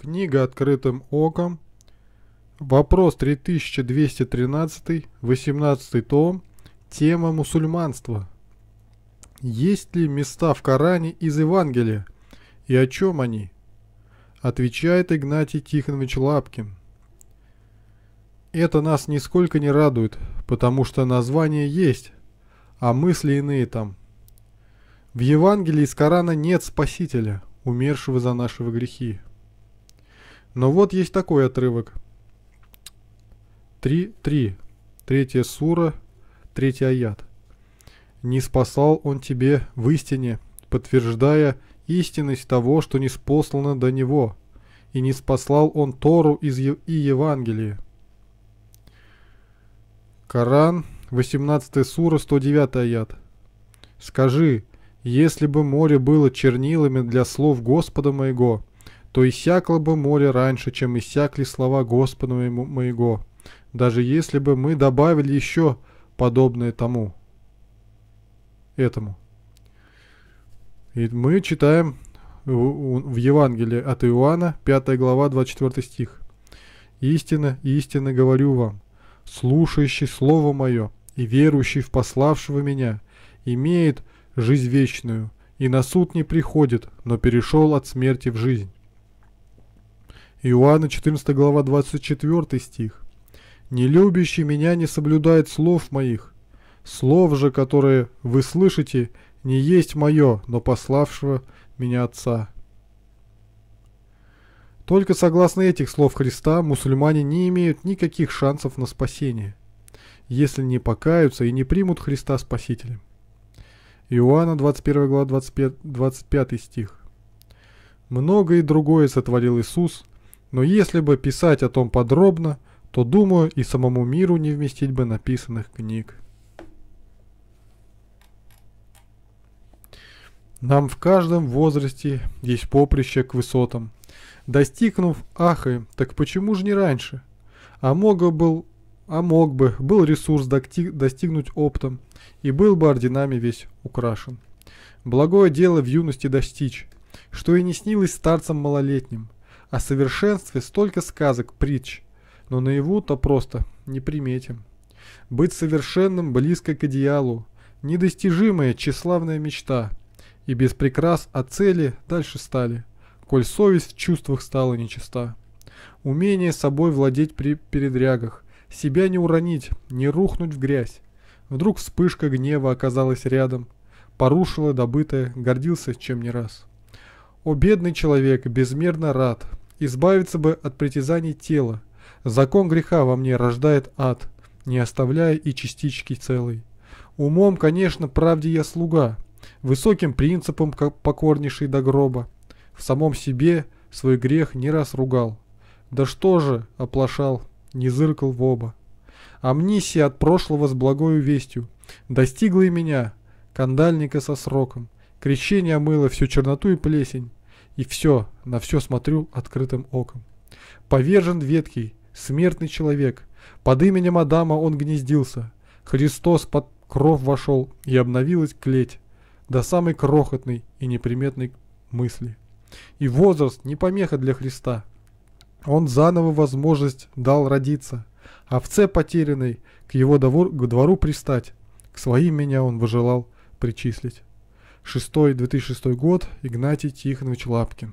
Книга «Открытым оком». Вопрос 3213, 18 том. Тема мусульманства. Есть ли места в Коране из Евангелия и о чем они? Отвечает Игнатий Тихонович Лапкин. Это нас нисколько не радует, потому что название есть, а мысли иные там. В Евангелии из Корана нет Спасителя, умершего за наши грехи. Но вот есть такой отрывок. 3.3. Третья сура, третий аят. «Не спасал он тебе в истине, подтверждая истинность того, что не спослано до него, и не спаслал он Тору из Ев и Евангелия». Коран, 18 сура, 109 аят. «Скажи, если бы море было чернилами для слов Господа моего, то иссякло бы море раньше, чем иссякли слова Господа моего, даже если бы мы добавили еще подобное тому, этому. И мы читаем в Евангелии от Иоанна, 5 глава, 24 стих. «Истина, истинно говорю вам, слушающий Слово Мое и верующий в пославшего Меня имеет жизнь вечную, и на суд не приходит, но перешел от смерти в жизнь». Иоанна 14 глава 24 стих. «Не любящий меня не соблюдает слов моих. Слов же, которые вы слышите, не есть мое, но пославшего меня Отца». Только согласно этих слов Христа мусульмане не имеют никаких шансов на спасение, если не покаются и не примут Христа Спасителем. Иоанна 21 глава 25, 25 стих. Многое другое сотворил Иисус, но если бы писать о том подробно, то, думаю, и самому миру не вместить бы написанных книг. Нам в каждом возрасте есть поприще к высотам. Достигнув, ахаем, так почему же не раньше? А мог был, а мог бы, был ресурс достигнуть оптом, и был бы орденами весь украшен. Благое дело в юности достичь, что и не снилось старцам малолетним – о совершенстве столько сказок, притч, но наяву-то просто не приметим. Быть совершенным близко к идеалу, недостижимая тщеславная мечта, и без прикрас о цели дальше стали, коль совесть в чувствах стала нечиста. Умение собой владеть при передрягах, себя не уронить, не рухнуть в грязь. Вдруг вспышка гнева оказалась рядом, порушила добытое, гордился чем не раз. О, бедный человек, безмерно рад, избавиться бы от притязаний тела. Закон греха во мне рождает ад, не оставляя и частички целой. Умом, конечно, правде я слуга, высоким принципом покорнейший до гроба. В самом себе свой грех не раз ругал. Да что же, оплошал, не зыркал в оба. Амнисия от прошлого с благою вестью. Достигла и меня, кандальника со сроком. Крещение мыло всю черноту и плесень и все, на все смотрю открытым оком. Повержен веткий, смертный человек, под именем Адама он гнездился. Христос под кров вошел, и обновилась клеть, до самой крохотной и неприметной мысли. И возраст не помеха для Христа. Он заново возможность дал родиться, овце а потерянной к его двору, пристать, к своим меня он выжелал причислить. 6-2006 год, Игнатий Тихонович Лапкин.